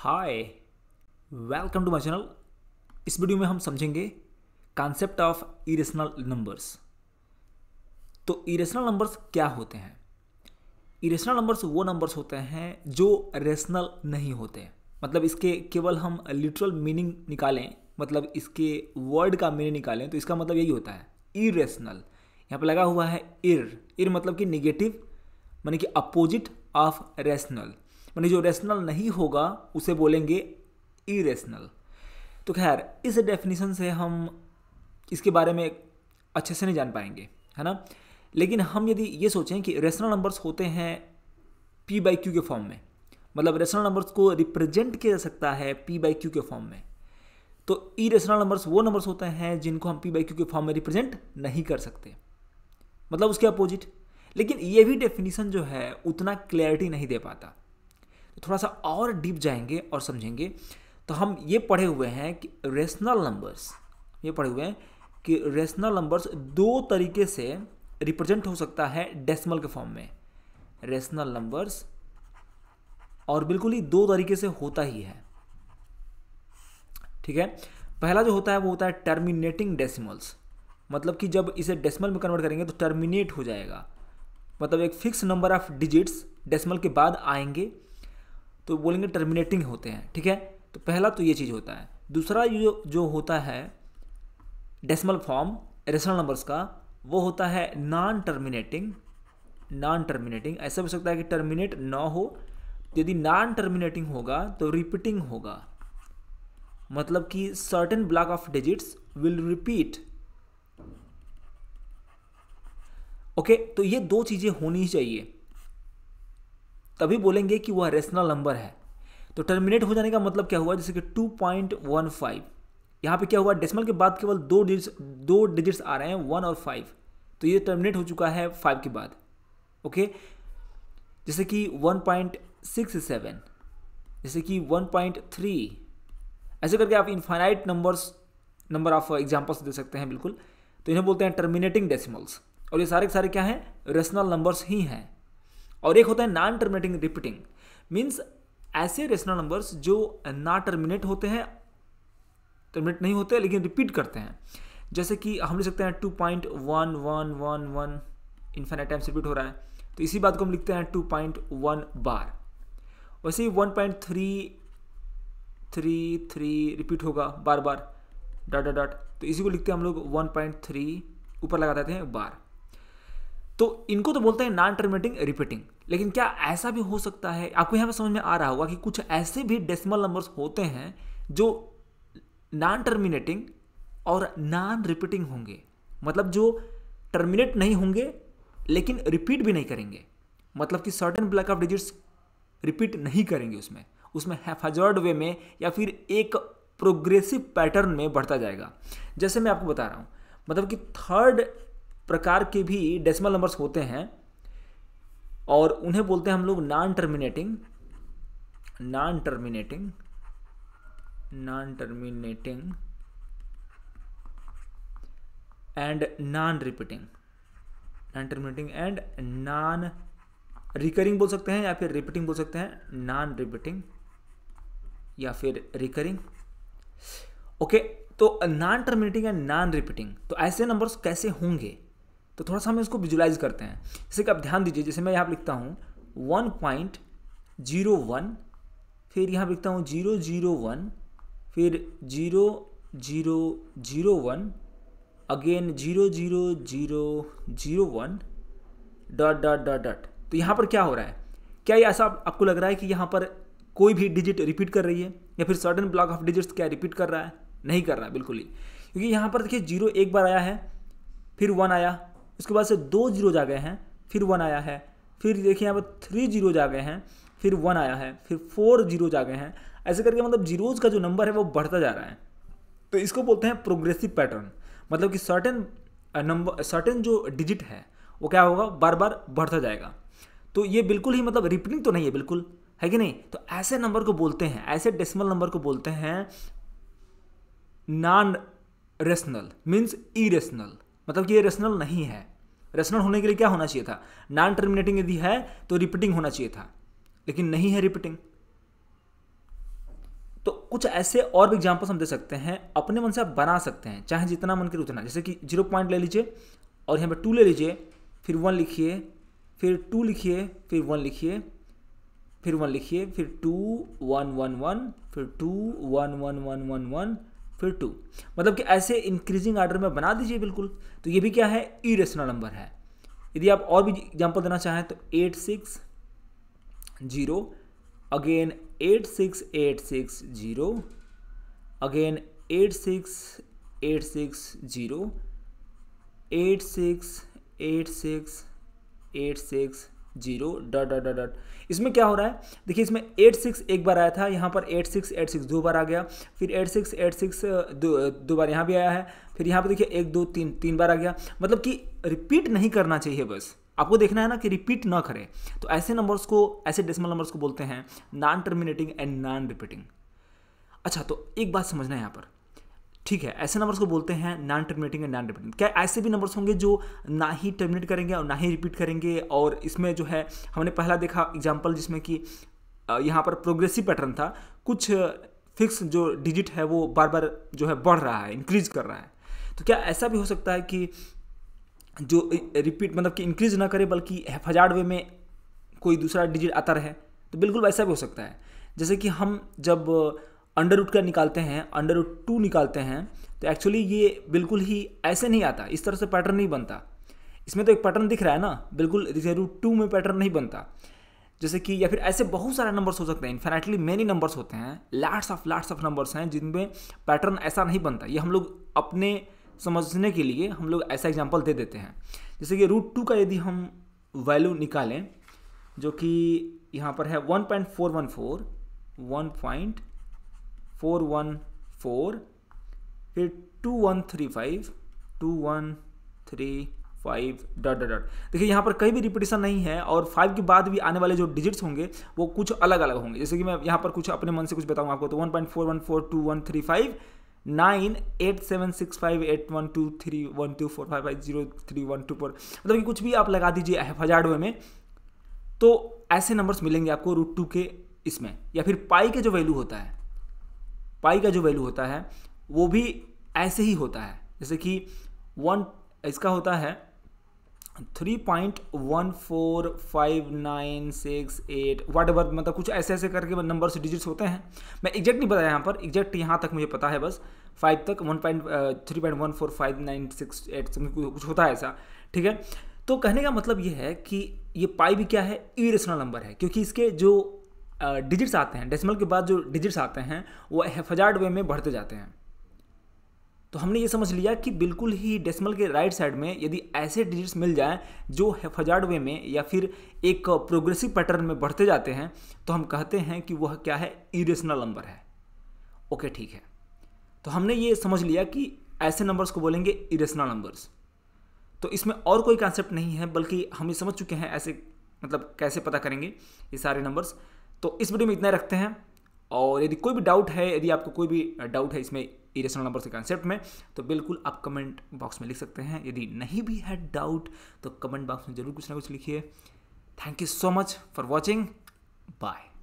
hi welcome to my channel इस video में हम समझेंगे कॉन्सेप्ट ऑफ इरेशनल नंबर्स तो इरेशनल नंबर्स क्या होते हैं इरेशनल नंबर्स वो नंबर्स होते हैं जो रेशनल नहीं होते मतलब इसके केवल हम लिटरल मीनिंग निकालें मतलब इसके वर्ड का मीनिंग निकालें तो इसका मतलब यही होता है इरेशनल यहाँ पर लगा हुआ है इर इर मतलब कि निगेटिव मानी कि अपोजिट ऑफ रेशनल मानी जो रेशनल नहीं होगा उसे बोलेंगे इरेशनल तो खैर इस डेफिनेशन से हम इसके बारे में अच्छे से नहीं जान पाएंगे है ना लेकिन हम यदि ये सोचें कि रेशनल नंबर्स होते हैं पी बाई क्यू के फॉर्म में मतलब रेशनल नंबर्स को रिप्रेजेंट किया जा सकता है पी बाई क्यू के फॉर्म में तो ई रेशनल नंबर्स वो नंबर्स होते हैं जिनको हम पी बाई क्यू के फॉर्म में रिप्रेजेंट नहीं कर सकते मतलब उसके अपोजिट लेकिन ये भी डेफिनेशन जो है उतना क्लैरिटी नहीं दे पाता थोड़ा सा और डीप जाएंगे और समझेंगे तो हम ये पढ़े हुए हैं कि रेशनल नंबर्स ये पढ़े हुए हैं कि रेशनल नंबर्स दो तरीके से रिप्रेजेंट हो सकता है डेसिमल के फॉर्म में रेशनल नंबर्स और बिल्कुल ही दो तरीके से होता ही है ठीक है पहला जो होता है वो होता है टर्मिनेटिंग डेसिमल्स मतलब कि जब इसे डेसिमल में कन्वर्ट करेंगे तो टर्मिनेट हो जाएगा मतलब एक fix number of digits decimal के बाद आएंगे तो बोलेंगे टर्मिनेटिंग होते हैं ठीक है तो पहला तो ये चीज़ होता है दूसरा जो जो होता है डेसिमल फॉर्म रेशनल नंबर्स का वो होता है नॉन टर्मिनेटिंग नॉन टर्मिनेटिंग ऐसा हो सकता है कि टर्मिनेट ना हो तो यदि नॉन टर्मिनेटिंग होगा तो रिपीटिंग होगा मतलब कि certain block of digits will repeat okay तो ये दो चीज़ें होनी चाहिए तभी बोलेंगे कि वह रेशनल नंबर है तो टर्मिनेट हो जाने का मतलब क्या हुआ जैसे कि टू पॉइंट वन फाइव यहाँ पर क्या हुआ डेसिमल के बाद केवल दो डिजिट्स दो डिजिट्स आ रहे हैं वन और फाइव तो ये टर्मिनेट हो चुका है फाइव के बाद ओके जैसे कि वन पॉइंट सिक्स सेवन जैसे कि वन पॉइंट थ्री ऐसे करके आप infinite numbers number of examples दे सकते हैं बिल्कुल तो इन्हें बोलते हैं टर्मिनेटिंग डेसिमल्स और ये सारे के सारे क्या हैं रेशनल नंबर्स ही हैं और एक होता है नॉन टर्मिनेटिंग रिपीटिंग मीन्स ऐसे रेशनल नंबर्स जो ना टर्मिनेट होते हैं टर्मिनेट नहीं होते लेकिन रिपीट करते हैं जैसे कि हम लिख सकते हैं two point one one one one infinite times repeat हो रहा है तो इसी बात को हम लिखते हैं टू पॉइंट वन बार वैसे ही one point three three three repeat होगा बार बार डॉट डॉट डॉट तो इसी को लिखते हैं हम लोग वन पॉइंट थ्री ऊपर लगा देते हैं बार तो इनको तो बोलते हैं नॉन टर्मिनेटिंग रिपीटिंग लेकिन क्या ऐसा भी हो सकता है आपको यहाँ पर समझ में आ रहा होगा कि कुछ ऐसे भी डेसिमल नंबर्स होते हैं जो नॉन टर्मिनेटिंग और नॉन रिपीटिंग होंगे मतलब जो टर्मिनेट नहीं होंगे लेकिन रिपीट भी नहीं करेंगे मतलब कि certain block of digits repeat नहीं करेंगे उसमें उसमें हैफाजर्ड वे में या फिर एक प्रोग्रेसिव पैटर्न में बढ़ता जाएगा जैसे मैं आपको बता रहा हूँ मतलब कि थर्ड प्रकार के भी डेसिमल नंबर्स होते हैं और उन्हें बोलते हैं हम लोग non terminating non terminating non terminating and non repeating non terminating and non recurring बोल सकते हैं या फिर रिपीटिंग बोल सकते हैं नॉन रिपीटिंग या फिर रिकरिंग ओके okay, तो non terminating and non repeating तो ऐसे नंबर्स कैसे होंगे तो थोड़ा सा हम इसको विजुलाइज करते हैं जैसे कि आप ध्यान दीजिए जैसे मैं यहाँ पर लिखता हूँ वन पॉइंट जीरो वन फिर यहाँ लिखता हूँ जीरो जीरो वन फिर zero zero zero one again zero zero zero zero one dot dot dot dot तो यहाँ पर क्या हो रहा है क्या ये ऐसा आपको लग रहा है कि यहाँ पर कोई भी डिजिट रिपीट कर रही है या फिर सर्टन ब्लॉक ऑफ डिजिट्स क्या रिपीट कर रहा है नहीं कर रहा है बिल्कुल ही क्योंकि यहाँ पर देखिए जीरो एक बार आया है फिर वन आया उसके बाद से दो जीरोज आ गए हैं फिर वन आया है फिर देखिए यहाँ पर थ्री जीरोज आ गए हैं फिर वन आया है फिर फोर जीरो जा गए हैं ऐसे करके मतलब जीरोज का जो नंबर है वो बढ़ता जा रहा है तो इसको बोलते हैं प्रोग्रेसिव पैटर्न मतलब कि सर्टेन नंबर सर्टेन जो डिजिट है वो क्या होगा बार बार बढ़ता जाएगा तो ये बिल्कुल ही मतलब रिपीटिंग तो नहीं है बिल्कुल है कि नहीं तो ऐसे नंबर को बोलते हैं ऐसे डेसिमल नंबर को बोलते हैं नॉन रेशनल मीन्स इरेशनल मतलब कि ये रेशनल नहीं है रेशनल होने के लिए क्या होना चाहिए था नॉन टर्मिनेटिंग यदि है तो रिपीटिंग होना चाहिए था लेकिन नहीं है रिपीटिंग तो कुछ ऐसे और भी एग्जाम्पल्स हम दे सकते हैं अपने मन से आप बना सकते हैं चाहे जितना मन करे उतना जैसे कि जीरो पॉइंट ले लीजिए और यहाँ पर टू ले लीजिए फिर वन लिखिए फिर टू लिखिए फिर वन लिखिए फिर वन लिखिए फिर टू वन वन वन फिर two one one one one one फिर टू मतलब कि ऐसे इंक्रीजिंग ऑर्डर में बना दीजिए बिल्कुल तो ये भी क्या है ई नंबर है यदि आप और भी एग्जाम्पल देना चाहें तो eight six zero again eight six eight six zero again eight six eight six zero eight six eight six eight six zero dot dot dot इसमें क्या हो रहा है देखिए इसमें एट सिक्स एक बार आया था यहाँ पर एट सिक्स एट सिक्स दो बार आ गया फिर एट सिक्स एट सिक्स दो दो बार यहाँ भी आया है फिर यहाँ पर देखिए एक दो तीन तीन बार आ गया मतलब कि रिपीट नहीं करना चाहिए बस आपको देखना है ना कि रिपीट ना करें तो ऐसे नंबर्स को ऐसे डेसिमल नंबर्स को बोलते हैं non terminating and non repeating अच्छा तो एक बात समझना है यहाँ पर ठीक है ऐसे नंबर्स को बोलते हैं non terminating and non dependent क्या ऐसे भी नंबर्स होंगे जो ना ही टर्मिनेट करेंगे और ना ही रिपीट करेंगे और इसमें जो है हमने पहला देखा एग्जाम्पल जिसमें कि यहाँ पर प्रोग्रेसिव पैटर्न था कुछ फिक्स जो डिजिट है वो बार बार जो है बढ़ रहा है इंक्रीज कर रहा है तो क्या ऐसा भी हो सकता है कि जो रिपीट मतलब कि इंक्रीज ना करे बल्कि वे में कोई दूसरा डिजिट आता रहे तो बिल्कुल वैसा भी हो सकता है जैसे कि हम जब अंडर रूट का निकालते हैं अंडर रूट टू निकालते हैं तो एक्चुअली ये बिल्कुल ही ऐसे नहीं आता इस तरह से पैटर्न नहीं बनता इसमें तो एक पैटर्न दिख रहा है ना बिल्कुल रूट टू में पैटर्न नहीं बनता जैसे कि या फिर ऐसे बहुत सारे नंबर्स हो सकते हैं इन्फेनेटली मेनी नंबर्स होते हैं lots of lots of numbers हैं जिनमें पैटर्न ऐसा नहीं बनता ये हम लोग अपने समझने के लिए हम लोग ऐसा एग्जाम्पल दे देते हैं जैसे कि रूट टू का यदि हम वैल्यू निकालें जो कि यहाँ पर है one point four one four one point four one four फिर two one three five two one three five dot dot dot देखिए यहाँ पर कहीं भी रिपीटेशन नहीं है और फाइव के बाद भी आने वाले जो डिजिट्स होंगे वो कुछ अलग अलग होंगे जैसे कि मैं यहाँ पर कुछ अपने मन से कुछ बताऊँ आपको तो one point four one four two one three five nine eight seven six five eight one two three one two four five five zero three one two four मतलब कि कुछ भी आप लगा दीजिए हजारवे में तो ऐसे नंबर्स मिलेंगे आपको रूट टू के इसमें या फिर पाई के जो वैल्यू होता है पाई का जो वैल्यू होता है वो भी ऐसे ही होता है जैसे कि वन इसका होता है three point one four five nine six eight whatever मतलब कुछ ऐसे ऐसे करके नंबर्स मतलब डिजिट्स होते हैं मैं एग्जैक्ट नहीं बताया यहाँ पर एग्जैक्ट यहाँ तक मुझे पता है बस फाइव तक one point three point one four five nine six eight कुछ होता है ऐसा ठीक है तो कहने का मतलब ये है कि ये पाई भी क्या है इरेशनल नंबर है क्योंकि इसके जो डिजिट्स आते हैं डेसिमल के बाद जो डिजिट्स आते हैं वो हेफाजार्ड वे में बढ़ते जाते हैं तो हमने ये समझ लिया कि बिल्कुल ही डेसिमल के राइट साइड में यदि ऐसे डिजिट्स मिल जाएं जो हेफाजार्ड वे में या फिर एक प्रोग्रेसिव पैटर्न में बढ़ते जाते हैं तो हम कहते हैं कि वह क्या है इरेशनल नंबर है ओके ठीक है तो हमने ये समझ लिया कि ऐसे नंबर्स को बोलेंगे इरेशनल नंबर्स तो इसमें और कोई कॉन्सेप्ट नहीं है बल्कि हम ये समझ चुके हैं ऐसे मतलब कैसे पता करेंगे ये सारे नंबर्स तो इस वीडियो में इतना रखते हैं और यदि कोई भी डाउट है यदि आपको कोई भी डाउट है इसमें इरेशनल नंबर के कॉन्सेप्ट में तो बिल्कुल आप कमेंट बॉक्स में लिख सकते हैं यदि नहीं भी है डाउट तो कमेंट बॉक्स में ज़रूर कुछ ना कुछ लिखिए thank you so much for watching bye